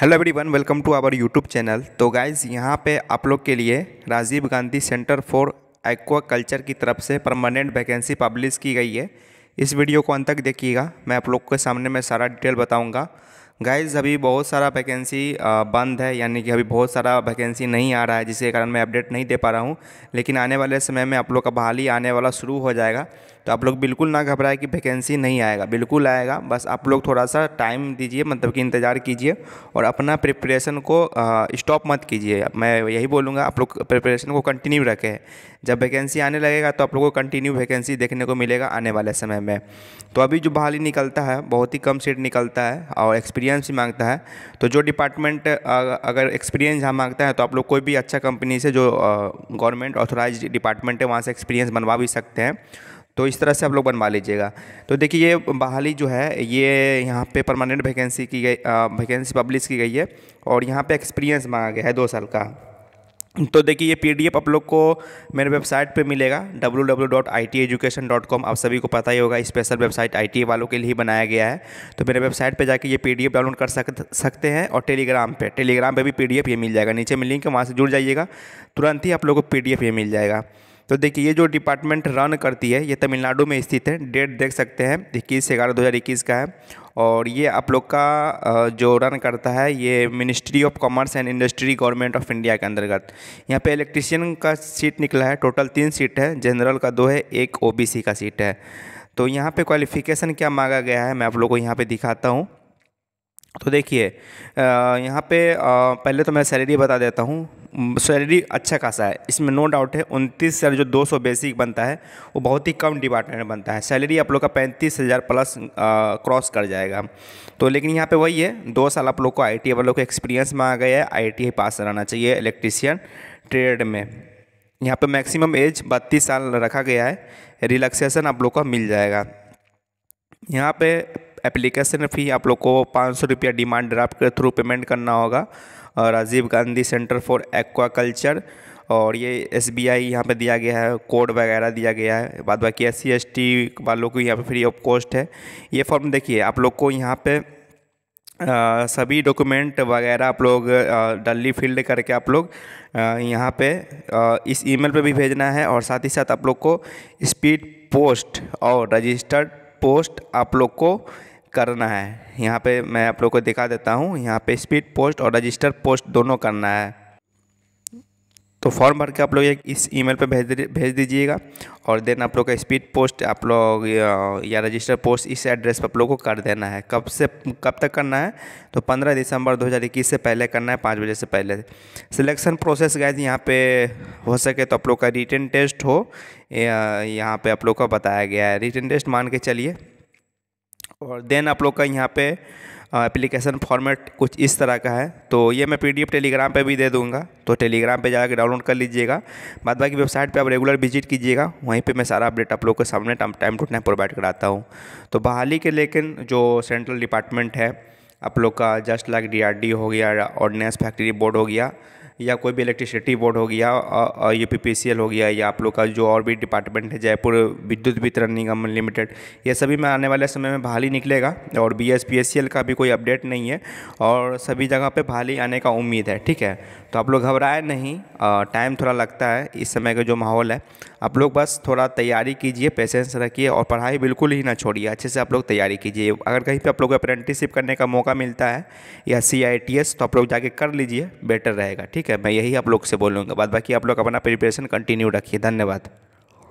hello everyone welcome to our YouTube channel तो guys यहाँ पे आप लोग के लिए Rajiv Gandhi centre for aquaculture की तरफ से परमानेंट वैकेंसी पब्लिश की गई है इस वीडियो को अंत तक देखिएगा मैं आप लोग के सामने मैं सारा डिटेल बताऊँगा गाइज अभी बहुत सारा वैकेंसी बंद है यानी कि अभी बहुत सारा वैकेंसी नहीं आ रहा है जिसके कारण मैं अपडेट नहीं दे पा रहा हूँ लेकिन आने वाले समय में आप लोग का बहाली आने वाला शुरू हो जाएगा तो आप लोग बिल्कुल ना घबराए कि वैकेंसी नहीं आएगा बिल्कुल आएगा बस आप लोग थोड़ा सा टाइम दीजिए मतलब कि इंतज़ार कीजिए और अपना प्रिपरेशन को स्टॉप मत कीजिए मैं यही बोलूँगा आप लोग प्रिपरेशन को कंटिन्यू रखें जब वैकेंसी आने लगेगा तो आप लोग को कंटिन्यू वैकेंसी देखने को मिलेगा आने वाले समय में तो अभी जो बहाली निकलता है बहुत ही कम सीट निकलता है और एक्सपीरियंस ही मांगता है तो जो डिपार्टमेंट अगर एक्सपीरियंस यहाँ मांगता है तो आप लोग कोई भी अच्छा कंपनी से जो गवर्नमेंट ऑथोराइज डिपार्टमेंट है वहाँ से एक्सपीरियंस बनवा भी सकते हैं तो इस तरह से आप लोग बनवा लीजिएगा तो देखिए ये बहाली जो है ये यहाँ पे परमानेंट वैकेंसी की गई वैकेंसी पब्लिश की गई है और यहाँ पे एक्सपीरियंस मांगा गया है दो साल का तो देखिए ये पीडीएफ आप लोग को मेरे वेबसाइट पे मिलेगा डब्ल्यू आप सभी को पता ही होगा स्पेशल वेबसाइट आई वालों के लिए बनाया गया है तो मेरे वेबसाइट पे जाके ये पीडीएफ डाउनलोड कर सक सकते हैं और टेलीग्राम पे टेलीग्राम पे भी पीडीएफ ये मिल जाएगा नीचे में लिंक है वहाँ से जुड़ जाइएगा तुरंत ही आप लोग को पी ये मिल जाएगा तो देखिए ये जो डिपार्टमेंट रन करती है ये तमिलनाडु में स्थित है डेट देख सकते हैं इक्कीस ग्यारह दो हज़ार इक्कीस का है और ये आप लोग का जो रन करता है ये ministry of commerce and industry government of India के अंतर्गत यहाँ पे इलेक्ट्रिशियन का सीट निकला है टोटल तीन सीट है जनरल का दो है एक ओबीसी का सीट है तो यहाँ पे क्वालिफिकेशन क्या मांगा गया है मैं आप लोग को यहाँ पे दिखाता हूँ तो देखिए यहाँ पे पहले तो मैं सैलरी बता देता हूँ सैलरी अच्छा खासा है इसमें नो डाउट है उनतीस हज़ार जो दो सौ बेसिक बनता है वो बहुत ही कम डिपार्टमेंट में बनता है सैलरी आप लोग का पैंतीस हज़ार प्लस क्रॉस कर जाएगा तो लेकिन यहाँ पे वही है दो साल आप लोग को आई टी आप लोग को एक्सपीरियंस मांगा गया है आई टी पास रहना चाहिए इलेक्ट्रीशियन ट्रेड में यहाँ पर मैक्सिमम एज बत्तीस साल रखा गया है रिलैक्सेसन आप लोग का मिल जाएगा यहाँ पे एप्लीकेशन फ़ी आप लोग को पाँच सौ रुपया डिमांड ड्राफ्ट के थ्रू पेमेंट करना होगा Rajiv Gandhi centre for aquaculture और ये एस बी आई यहाँ पर दिया गया है कोड वगैरह दिया गया है बाद बाकी एस सी एस टी वालों को यहाँ पे फ्री ऑफ कॉस्ट है ये फॉर्म देखिए आप लोग को यहाँ पे आ, सभी डॉक्यूमेंट वगैरह आप लोग डल्ली फील्ड करके आप लोग यहाँ पे आ, इस ईमेल पे भी भेजना है और साथ ही साथ आप लोग को स्पीड पोस्ट और रजिस्टर्ड पोस्ट आप लोग को करना है यहाँ पे मैं आप लोग को दिखा देता हूँ यहाँ पे स्पीड पोस्ट और रजिस्टर पोस्ट दोनों करना है तो फॉर्म भर के आप लोग एक इस ईमेल पे भेज भेज दीजिएगा और देन आप लोग का स्पीड पोस्ट आप लोग या रजिस्टर पोस्ट इस एड्रेस पर आप लोग को कर देना है कब से कब तक करना है तो 15 दिसंबर 2021 से पहले करना है पाँच बजे से पहले सिलेक्शन प्रोसेस गाइज यहाँ पे हो सके तो आप लोग का रिटर्न टेस्ट हो यहाँ पे आप लोग का बताया गया है रिटर्न टेस्ट मान के चलिए और देन आप लोग का यहाँ पे एप्लीकेशन फॉर्मेट कुछ इस तरह का है तो ये मैं पीडीएफ टेलीग्राम पे भी दे दूंगा तो टेलीग्राम पे जाकर डाउनलोड कर लीजिएगा बाद बाकी वेबसाइट पे आप रेगुलर विजिट कीजिएगा वहीं पे मैं सारा अपडेट आप लोग के सामने टाइम टू टाइम प्रोवाइड कराता हूँ तो बहाली के लेकिन जो सेंट्रल डिपार्टमेंट है आप लोग का जस्ट लाइक डी हो गया ऑर्डिनेंस फैक्ट्री बोर्ड हो गया या कोई भी इलेक्ट्रिसिटी बोर्ड हो गया यू पी हो गया या आप लोग का जो और भी डिपार्टमेंट है जयपुर विद्युत वितरण निगम लिमिटेड ये सभी में आने वाले समय में बहाली निकलेगा और B S P S C L का भी कोई अपडेट नहीं है और सभी जगह पर बहाली आने का उम्मीद है ठीक है तो आप लोग घबराए नहीं टाइम थोड़ा लगता है इस समय का जो माहौल है आप लोग बस थोड़ा तैयारी कीजिए पेशेंस रखिए और पढ़ाई बिल्कुल ही ना छोड़िए अच्छे से आप लोग तैयारी कीजिए अगर कहीं पर आप लोग को अप्रेंटिसशिप करने का मौका मिलता है या सी आई टी एस तो आप लोग जाके कर लीजिए बेटर रहेगा ठीक ठीक है मैं यही आप लोग से बोलूँगा बाद बाकी आप लोग अपना प्रिपरेशन कंटिन्यू रखिए धन्यवाद